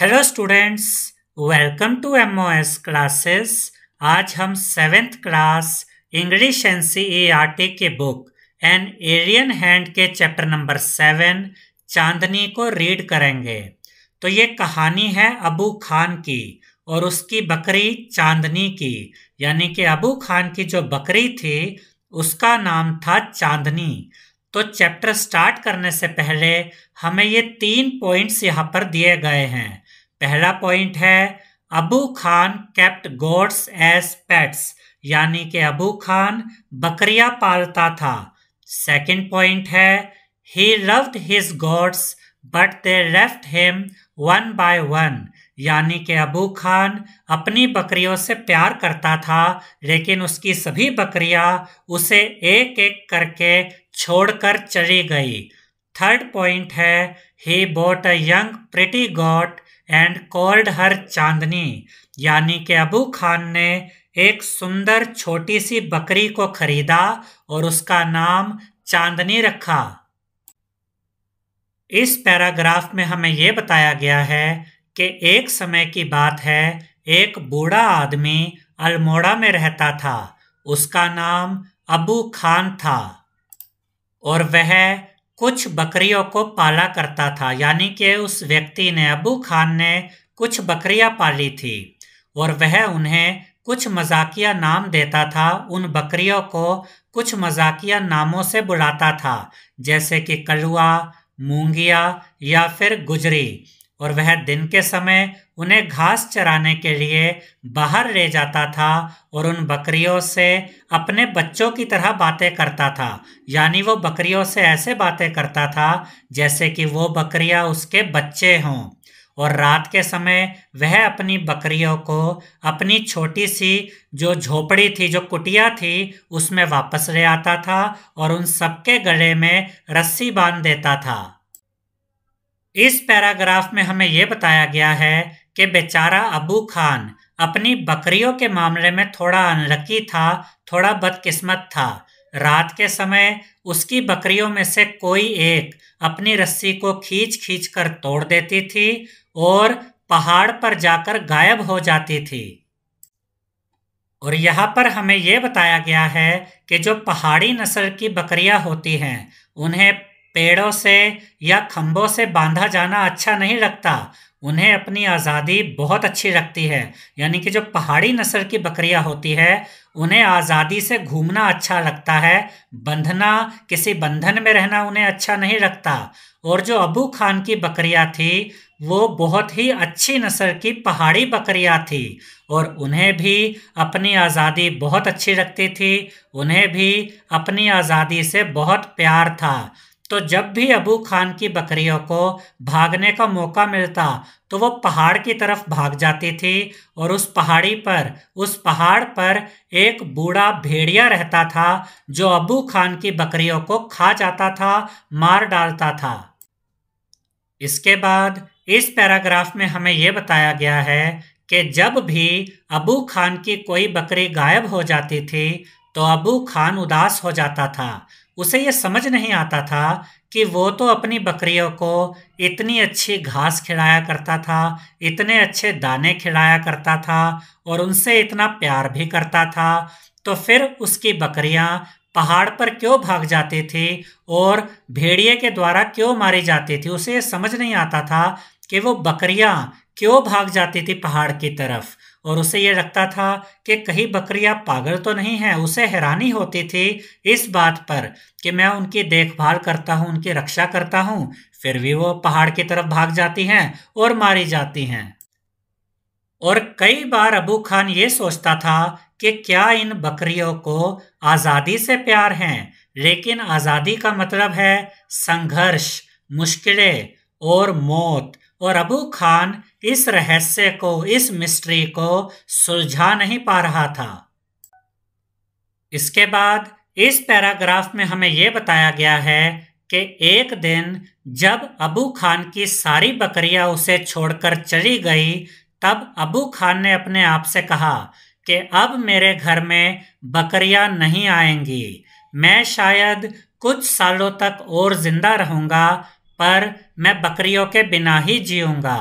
hello students welcome to M O S classes आज हम seventh class English N C E R T के book an alien hand के chapter number seven Chandni को read करेंगे तो ये कहानी है अबू खान की और उसकी बकरी चांदनी की यानी कि अबू खान की जो बकरी थी उसका नाम था चांदनी तो चैप्टर स्टार्ट करने से पहले हमें ये तीन पॉइंट्स यहाँ पर दिए गए हैं पहला पॉइंट है Abu Khan kept goats as pets यानी कि अबू खान बकरिया पालता था सेकंड पॉइंट है he loved his goats but they left him one by one यानी कि अबू खान अपनी बकरियों से प्यार करता था लेकिन उसकी सभी बकरियां उसे एक एक करके छोड़कर चली गई थर्ड पॉइंट है he bought a young pretty goat and called her Chandni यानी कि अबू खान ने एक सुंदर छोटी सी बकरी को खरीदा और उसका नाम चांदनी रखा इस पैराग्राफ में हमें ये बताया गया है कि एक समय की बात है एक बूढ़ा आदमी अल्मोड़ा में रहता था उसका नाम अबू खान था और वह कुछ बकरियों को पाला करता था यानी कि उस व्यक्ति ने अबू खान ने कुछ बकरियां पाली थी और वह उन्हें कुछ मजाकिया नाम देता था उन बकरियों को कुछ मजाकिया नामों से बुलाता था जैसे कि कलुआ मूंगिया या फिर गुजरी और वह दिन के समय उन्हें घास चराने के लिए बाहर ले जाता था और उन बकरियों से अपने बच्चों की तरह बातें करता था यानी वो बकरियों से ऐसे बातें करता था जैसे कि वो बकरियां उसके बच्चे हों और रात के समय वह अपनी बकरियों को अपनी छोटी सी जो झोपड़ी थी जो कुटिया थी उसमें वापस ले आता था और उन सबके गले में रस्सी बांध देता था इस पैराग्राफ में हमें यह बताया गया है कि बेचारा अबू खान अपनी बकरियों के मामले में थोड़ा अनलकी था थोड़ा बदकिस्मत था रात के समय उसकी बकरियों में से कोई एक अपनी रस्सी को खींच खींच कर तोड़ देती थी और पहाड़ पर जाकर गायब हो जाती थी और यहाँ पर हमें यह बताया गया है कि जो पहाड़ी नस्ल की बकरियाँ होती हैं उन्हें पेड़ों से या खम्भों से बांधा जाना अच्छा नहीं लगता उन्हें अपनी आज़ादी बहुत अच्छी लगती है यानी कि जो पहाड़ी नस्ल की बकरियां होती है उन्हें आज़ादी से घूमना अच्छा लगता है बंधना किसी बंधन में रहना उन्हें अच्छा नहीं लगता और जो अबू खान की बकरियां थी वो बहुत ही अच्छी नस्ल की पहाड़ी बकरियां थी और उन्हें भी अपनी आज़ादी बहुत अच्छी लगती थी उन्हें भी अपनी आज़ादी से बहुत प्यार था तो जब भी अबू खान की बकरियों को भागने का मौका मिलता तो वो पहाड़ की तरफ भाग जाती थी और उस पहाड़ी पर उस पहाड़ पर एक बूढ़ा भेड़िया रहता था जो अबू खान की बकरियों को खा जाता था मार डालता था इसके बाद इस पैराग्राफ में हमें यह बताया गया है कि जब भी अबू खान की कोई बकरी गायब हो जाती थी तो अबू खान उदास हो जाता था उसे ये समझ नहीं आता था कि वो तो अपनी बकरियों को इतनी अच्छी घास खिलाया करता था इतने अच्छे दाने खिलाया करता था और उनसे इतना प्यार भी करता था तो फिर उसकी बकरियां पहाड़ पर क्यों भाग जाती थी और भेड़िए के द्वारा क्यों मारी जाती थी उसे समझ नहीं आता था कि वो बकरियां क्यों भाग जाती थी पहाड़ की तरफ और उसे ये लगता था कि कहीं बकरियां पागल तो नहीं है उसे हैरानी होती थी इस बात पर कि मैं उनकी देखभाल करता हूँ उनकी रक्षा करता हूँ फिर भी वो पहाड़ की तरफ भाग जाती हैं और मारी जाती हैं और कई बार अबू खान ये सोचता था कि क्या इन बकरियों को आज़ादी से प्यार हैं लेकिन आज़ादी का मतलब है संघर्ष मुश्किलें और मौत और अबू खान इस रहस्य को इस मिस्ट्री को सुलझा नहीं पा रहा था इसके बाद इस पैराग्राफ में हमें यह बताया गया है कि एक दिन जब अबू खान की सारी बकरियां उसे छोड़कर चली गई तब अबू खान ने अपने आप से कहा कि अब मेरे घर में बकरियां नहीं आएंगी मैं शायद कुछ सालों तक और जिंदा रहूंगा पर मैं बकरियों के बिना ही जीऊँगा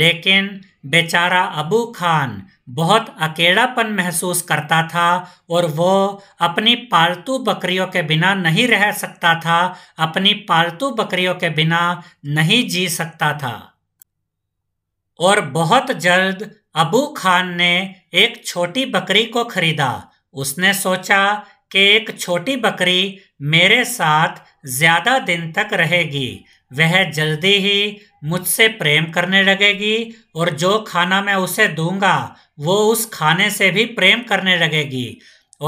लेकिन बेचारा अबू खान बहुत अकेलापन महसूस करता था और वो अपनी पालतू बकरियों के बिना नहीं रह सकता था अपनी पालतू बकरियों के बिना नहीं जी सकता था और बहुत जल्द अबू खान ने एक छोटी बकरी को खरीदा उसने सोचा कि एक छोटी बकरी मेरे साथ ज़्यादा दिन तक रहेगी वह जल्दी ही मुझसे प्रेम करने लगेगी और जो खाना मैं उसे दूंगा वो उस खाने से भी प्रेम करने लगेगी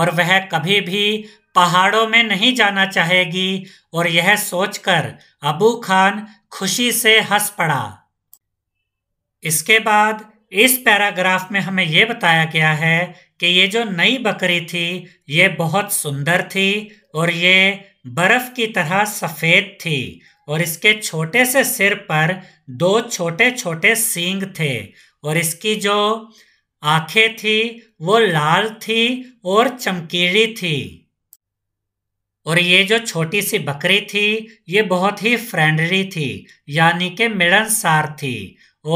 और वह कभी भी पहाड़ों में नहीं जाना चाहेगी और यह सोचकर अबू खान खुशी से हंस पड़ा इसके बाद इस पैराग्राफ में हमें यह बताया गया है कि ये जो नई बकरी थी ये बहुत सुंदर थी और ये बर्फ़ की तरह सफ़ेद थी और इसके छोटे से सिर पर दो छोटे छोटे सींग थे और इसकी जो आंखें थी वो लाल थी और चमकीली थी और ये जो छोटी सी बकरी थी ये बहुत ही फ्रेंडली थी यानी कि मिलनसार थी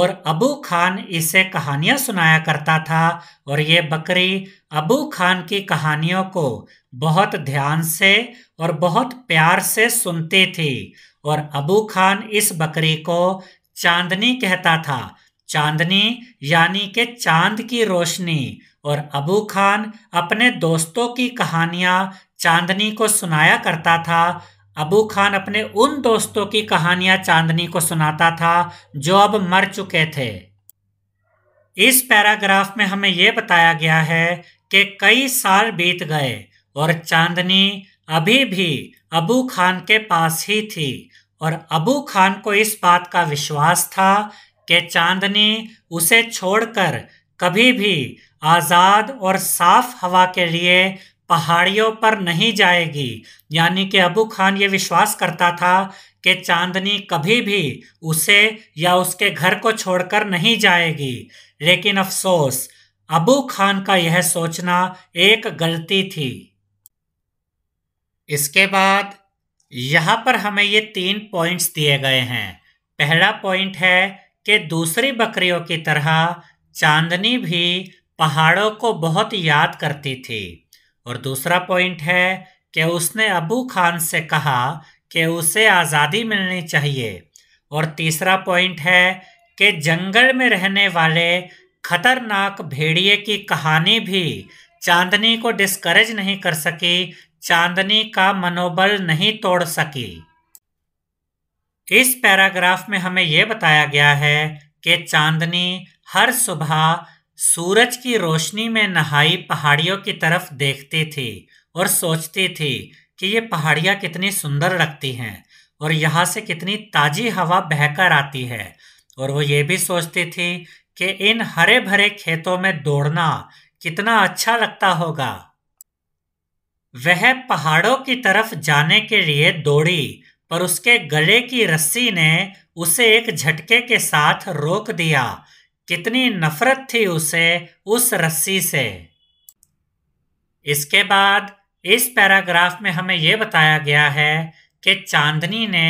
और अबू खान इसे कहानियां सुनाया करता था और ये बकरी अबू खान की कहानियों को बहुत ध्यान से और बहुत प्यार से सुनती थी और अबू खान इस बकरी को चांदनी कहता था चांदनी यानी के चांद की रोशनी और अबू खान अपने दोस्तों की कहानियां चांदनी को सुनाया करता था अबू खान अपने उन दोस्तों की कहानियां चांदनी को सुनाता था जो अब मर चुके थे इस पैराग्राफ में हमें यह बताया गया है कि कई साल बीत गए और चांदनी अभी भी अबू खान के पास ही थी और अबू खान को इस बात का विश्वास था कि चांदनी उसे छोड़कर कभी भी आज़ाद और साफ हवा के लिए पहाड़ियों पर नहीं जाएगी यानी कि अबू खान ये विश्वास करता था कि चांदनी कभी भी उसे या उसके घर को छोड़कर नहीं जाएगी लेकिन अफसोस अबू खान का यह सोचना एक गलती थी इसके बाद यहाँ पर हमें ये तीन पॉइंट्स दिए गए हैं पहला पॉइंट है कि दूसरी बकरियों की तरह चांदनी भी पहाड़ों को बहुत याद करती थी और दूसरा पॉइंट है कि उसने अबू खान से कहा कि उसे आज़ादी मिलनी चाहिए और तीसरा पॉइंट है कि जंगल में रहने वाले खतरनाक भेड़िए की कहानी भी चांदनी को डिस्करेज नहीं कर सकी चांदनी का मनोबल नहीं तोड़ सकी इस पैराग्राफ में हमें यह बताया गया है कि चांदनी हर सुबह सूरज की रोशनी में नहाई पहाड़ियों की तरफ देखती थी और सोचती थी कि ये पहाड़ियाँ कितनी सुंदर लगती हैं और यहाँ से कितनी ताज़ी हवा बहकर आती है और वो ये भी सोचती थी कि इन हरे भरे खेतों में दौड़ना कितना अच्छा लगता होगा वह पहाड़ों की तरफ जाने के लिए दौड़ी पर उसके गले की रस्सी ने उसे एक झटके के साथ रोक दिया कितनी नफरत थी उसे उस रस्सी से इसके बाद इस पैराग्राफ में हमें यह बताया गया है कि चांदनी ने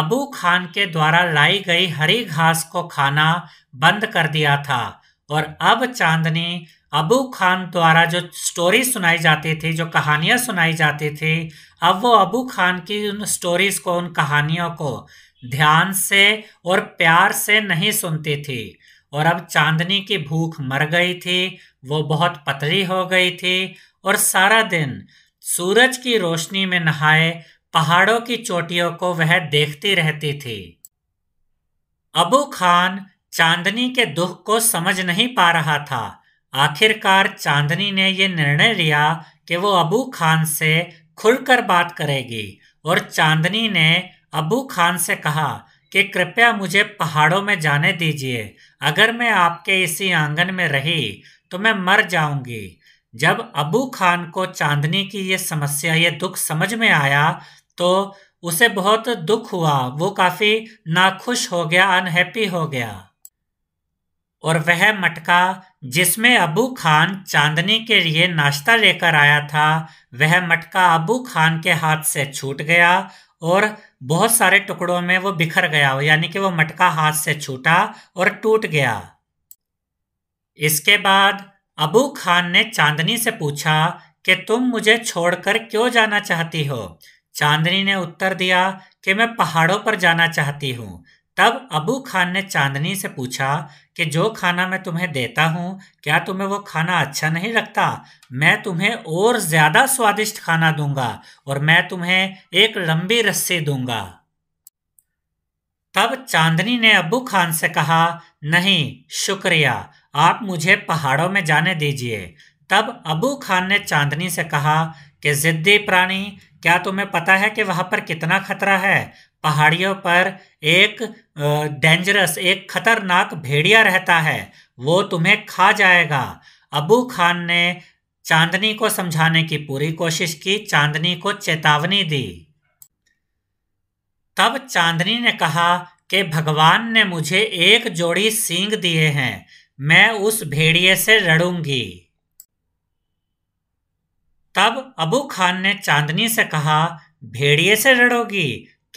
अबू खान के द्वारा लाई गई हरी घास को खाना बंद कर दिया था और अब चांदनी अबू खान द्वारा जो स्टोरी सुनाई जाती थी जो कहानियाँ सुनाई जाती थी अब वो अबू खान की उन स्टोरीज़ को उन कहानियों को ध्यान से और प्यार से नहीं सुनती थी और अब चांदनी की भूख मर गई थी वो बहुत पतली हो गई थी और सारा दिन सूरज की रोशनी में नहाए पहाड़ों की चोटियों को वह देखती रहती थी अबू खान चांदनी के दुख को समझ नहीं पा रहा था आखिरकार चांदनी ने यह निर्णय लिया कि वो अबू खान से खुलकर बात करेगी और चांदनी ने अबू खान से कहा कि कृपया मुझे पहाड़ों में जाने दीजिए अगर मैं आपके इसी आंगन में रही तो मैं मर जाऊंगी जब अबू खान को चांदनी की ये समस्या ये दुख समझ में आया तो उसे बहुत दुख हुआ वो काफ़ी नाखुश हो गया अनहैप्पी हो गया और वह मटका जिसमें अबू खान चांदनी के लिए नाश्ता लेकर आया था वह मटका अबू खान के हाथ से छूट गया और बहुत सारे टुकड़ों में वो बिखर गया यानी कि वो मटका हाथ से छूटा और टूट गया इसके बाद अबू खान ने चांदनी से पूछा कि तुम मुझे छोड़कर क्यों जाना चाहती हो चांदनी ने उत्तर दिया कि मैं पहाड़ों पर जाना चाहती हूँ तब अबू खान ने चांदनी से पूछा कि जो खाना मैं तुम्हें देता हूँ क्या तुम्हें वो खाना अच्छा नहीं लगता मैं तुम्हें और ज़्यादा स्वादिष्ट खाना दूंगा और मैं तुम्हें एक लंबी रस्सी दूंगा तब चांदनी ने अबू खान से कहा नहीं शुक्रिया आप मुझे पहाड़ों में जाने दीजिए तब अबू खान ने चांदनी से कहा कि ज़िद्दी प्राणी क्या तुम्हें पता है कि वहां पर कितना खतरा है पहाड़ियों पर एक डेंजरस एक खतरनाक भेड़िया रहता है वो तुम्हें खा जाएगा अबू खान ने चांदनी को समझाने की पूरी कोशिश की चांदनी को चेतावनी दी तब चांदनी ने कहा कि भगवान ने मुझे एक जोड़ी सींग दिए हैं मैं उस भेड़िए से लड़ूंगी तब अबू खान ने चांदनी से कहा भेड़िए से लड़ोगी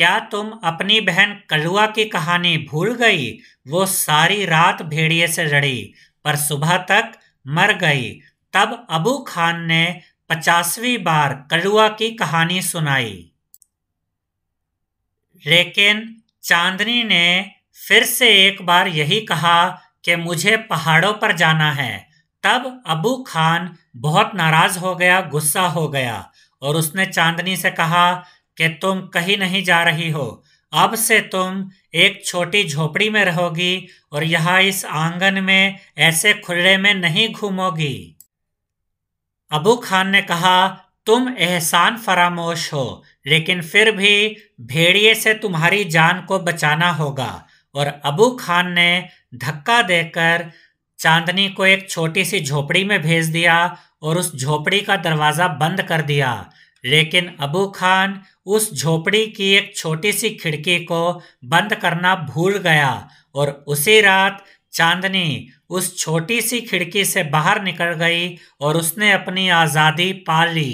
क्या तुम अपनी बहन कलुआ की कहानी भूल गई वो सारी रात भेड़िए से लड़ी पर सुबह तक मर गई तब अबू खान ने पचासवीं बार कलुआ की कहानी सुनाई लेकिन चांदनी ने फिर से एक बार यही कहा कि मुझे पहाड़ों पर जाना है तब अबू खान बहुत नाराज हो गया गुस्सा हो गया और उसने चांदनी से कहा कि तुम कहीं नहीं जा रही हो अब से तुम एक छोटी झोपड़ी में रहोगी और यहाँ इस आंगन में ऐसे खुले में नहीं घूमोगी अबू खान ने कहा तुम एहसान फरामोश हो लेकिन फिर भी भेड़िए से तुम्हारी जान को बचाना होगा और अबू खान ने धक्का देकर चांदनी को एक छोटी सी झोपड़ी में भेज दिया और उस झोपड़ी का दरवाज़ा बंद कर दिया लेकिन अबू खान उस झोपड़ी की एक छोटी सी खिड़की को बंद करना भूल गया और उसी रात चांदनी उस छोटी सी खिड़की से बाहर निकल गई और उसने अपनी आज़ादी पा ली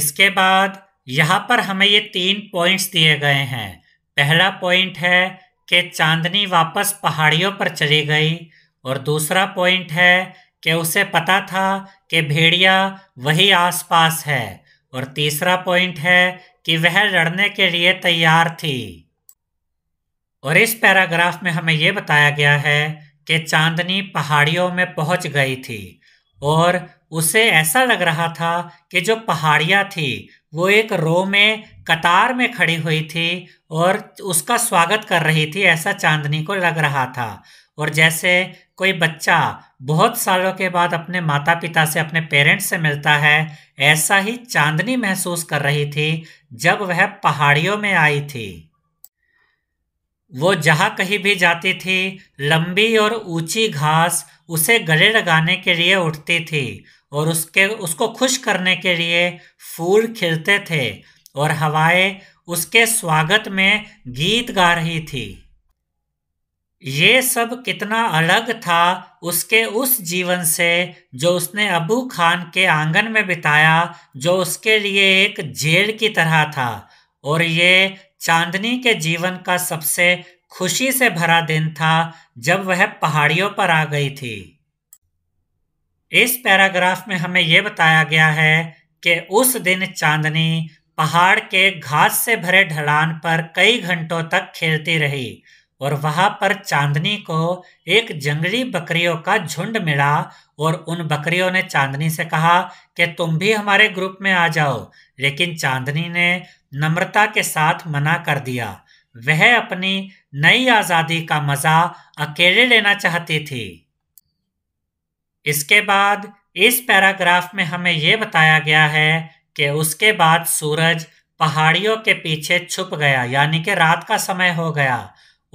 इसके बाद यहाँ पर हमें ये तीन पॉइंट्स दिए गए हैं पहला पॉइंट है कि चांदनी वापस पहाड़ियों पर चली गई और दूसरा पॉइंट है कि उसे पता था कि भेड़िया वही आसपास है और तीसरा पॉइंट है कि वह लड़ने के लिए तैयार थी और इस पैराग्राफ में हमें यह बताया गया है कि चांदनी पहाड़ियों में पहुंच गई थी और उसे ऐसा लग रहा था कि जो पहाड़ियाँ थी वो एक रो में कतार में खड़ी हुई थी और उसका स्वागत कर रही थी ऐसा चांदनी को लग रहा था और जैसे कोई बच्चा बहुत सालों के बाद अपने माता पिता से अपने पेरेंट्स से मिलता है ऐसा ही चांदनी महसूस कर रही थी जब वह पहाड़ियों में आई थी वो जहाँ कहीं भी जाती थी लंबी और ऊंची घास उसे गले लगाने के लिए उठती थी और उसके उसको खुश करने के लिए फूल खिलते थे और हवाएं उसके स्वागत में गीत गा रही थी ये सब कितना अलग था उसके उस जीवन से जो उसने अबू खान के आंगन में बिताया जो उसके लिए एक जेल की तरह था और ये चांदनी के जीवन का सबसे खुशी से भरा दिन था जब वह पहाड़ियों पर आ गई थी इस पैराग्राफ में हमें यह बताया गया है कि उस दिन चांदनी पहाड़ के घास से भरे ढलान पर कई घंटों तक खेलती रही और वहां पर चांदनी को एक जंगली बकरियों का झुंड मिला और उन बकरियों ने चांदनी से कहा कि तुम भी हमारे ग्रुप में आ जाओ लेकिन चांदनी ने नम्रता के साथ मना कर दिया वह अपनी नई आज़ादी का मज़ा अकेले लेना चाहती थी इसके बाद इस पैराग्राफ में हमें यह बताया गया है कि उसके बाद सूरज पहाड़ियों के पीछे छुप गया यानी कि रात का समय हो गया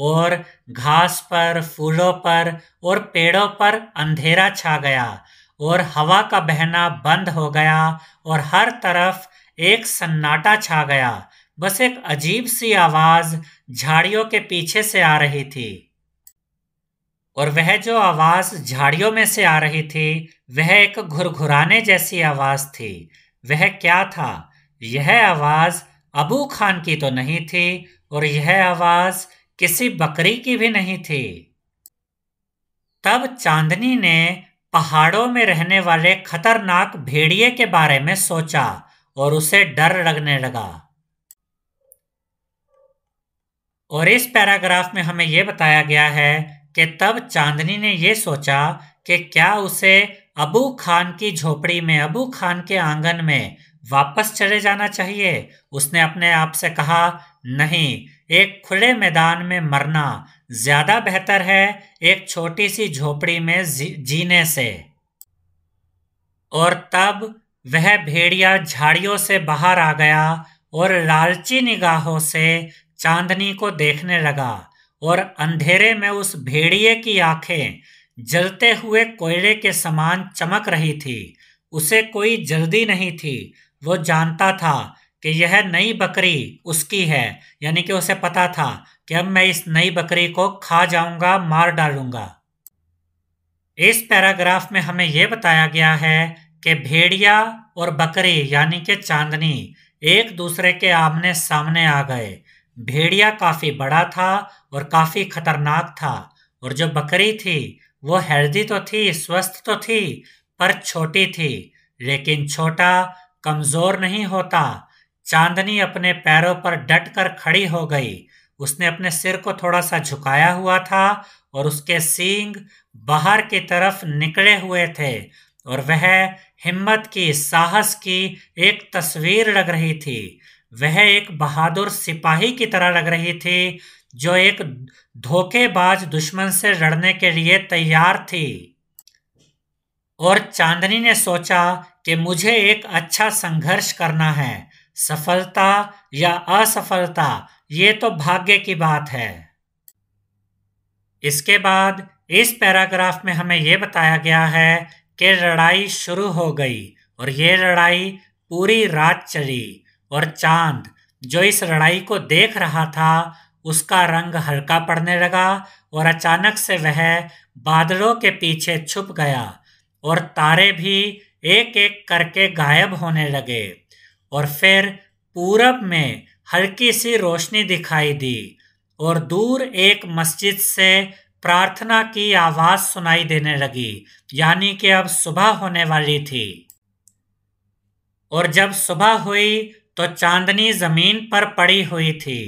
और घास पर फूलों पर और पेड़ों पर अंधेरा छा गया और हवा का बहना बंद हो गया और हर तरफ एक सन्नाटा छा गया बस एक अजीब सी आवाज झाड़ियों के पीछे से आ रही थी और वह जो आवाज झाड़ियों में से आ रही थी वह एक घुरघुराने जैसी आवाज थी वह क्या था यह आवाज अबू खान की तो नहीं थी और यह आवाज किसी बकरी की भी नहीं थी तब चांदनी ने पहाड़ों में रहने वाले खतरनाक भेड़िए के बारे में सोचा और उसे डर लगने लगा और इस पैराग्राफ में हमें यह बताया गया है कि तब चांदनी ने यह सोचा कि क्या उसे अबू खान की झोपड़ी में अबू खान के आंगन में वापस चले जाना चाहिए उसने अपने आप से कहा नहीं एक खुले मैदान में मरना ज़्यादा बेहतर है एक छोटी सी झोपड़ी में जीने से और तब वह भेड़िया झाड़ियों से बाहर आ गया और लालची निगाहों से चांदनी को देखने लगा और अंधेरे में उस भेड़िए की आंखें जलते हुए कोयले के समान चमक रही थी उसे कोई जल्दी नहीं थी वो जानता था कि यह नई बकरी उसकी है यानी कि उसे पता था कि अब मैं इस नई बकरी को खा जाऊंगा मार डालूंगा इस पैराग्राफ में हमें यह बताया गया है कि भेड़िया और बकरी यानी कि चांदनी एक दूसरे के आमने सामने आ गए भेड़िया काफ़ी बड़ा था और काफ़ी खतरनाक था और जो बकरी थी वो हेल्दी तो थी स्वस्थ तो थी पर छोटी थी लेकिन छोटा कमज़ोर नहीं होता चांदनी अपने पैरों पर डट कर खड़ी हो गई उसने अपने सिर को थोड़ा सा झुकाया हुआ था और उसके सींग बाहर की तरफ निकले हुए थे और वह हिम्मत की साहस की एक तस्वीर लग रही थी वह एक बहादुर सिपाही की तरह लग रही थी जो एक धोखेबाज दुश्मन से लड़ने के लिए तैयार थी और चांदनी ने सोचा कि मुझे एक अच्छा संघर्ष करना है सफलता या असफलता ये तो भाग्य की बात है इसके बाद इस पैराग्राफ में हमें यह बताया गया है कि लड़ाई शुरू हो गई और ये लड़ाई पूरी रात चली और चांद जो इस लड़ाई को देख रहा था उसका रंग हल्का पड़ने लगा और अचानक से वह बादलों के पीछे छुप गया और तारे भी एक एक करके गायब होने लगे और फिर पूरब में हल्की सी रोशनी दिखाई दी और दूर एक मस्जिद से प्रार्थना की आवाज़ सुनाई देने लगी यानी कि अब सुबह होने वाली थी और जब सुबह हुई तो चांदनी ज़मीन पर पड़ी हुई थी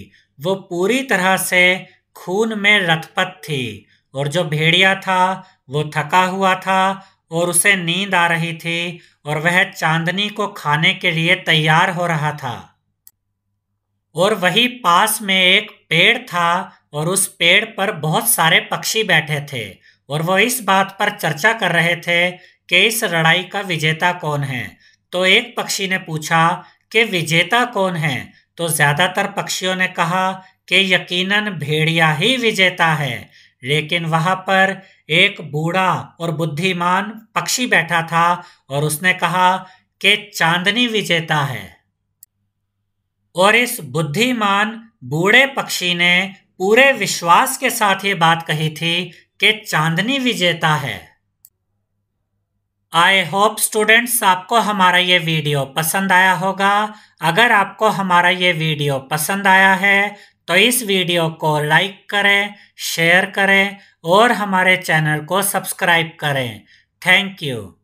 वो पूरी तरह से खून में लथपथ थी और जो भेड़िया था वो थका हुआ था और उसे नींद आ रही थी और वह चांदनी को खाने के लिए तैयार हो रहा था और वही पास में एक पेड़ था और उस पेड़ पर बहुत सारे पक्षी बैठे थे और वह इस बात पर चर्चा कर रहे थे कि इस लड़ाई का विजेता कौन है तो एक पक्षी ने पूछा कि विजेता कौन है तो ज़्यादातर पक्षियों ने कहा कि यकीनन भेड़िया ही विजेता है लेकिन वहां पर एक बूढ़ा और बुद्धिमान पक्षी बैठा था और उसने कहा कि चांदनी विजेता है और इस बुद्धिमान बूढ़े पक्षी ने पूरे विश्वास के साथ ये बात कही थी कि चांदनी विजेता है आई होप स्टूडेंट्स आपको हमारा ये वीडियो पसंद आया होगा अगर आपको हमारा ये वीडियो पसंद आया है तो इस वीडियो को लाइक करें शेयर करें और हमारे चैनल को सब्सक्राइब करें थैंक यू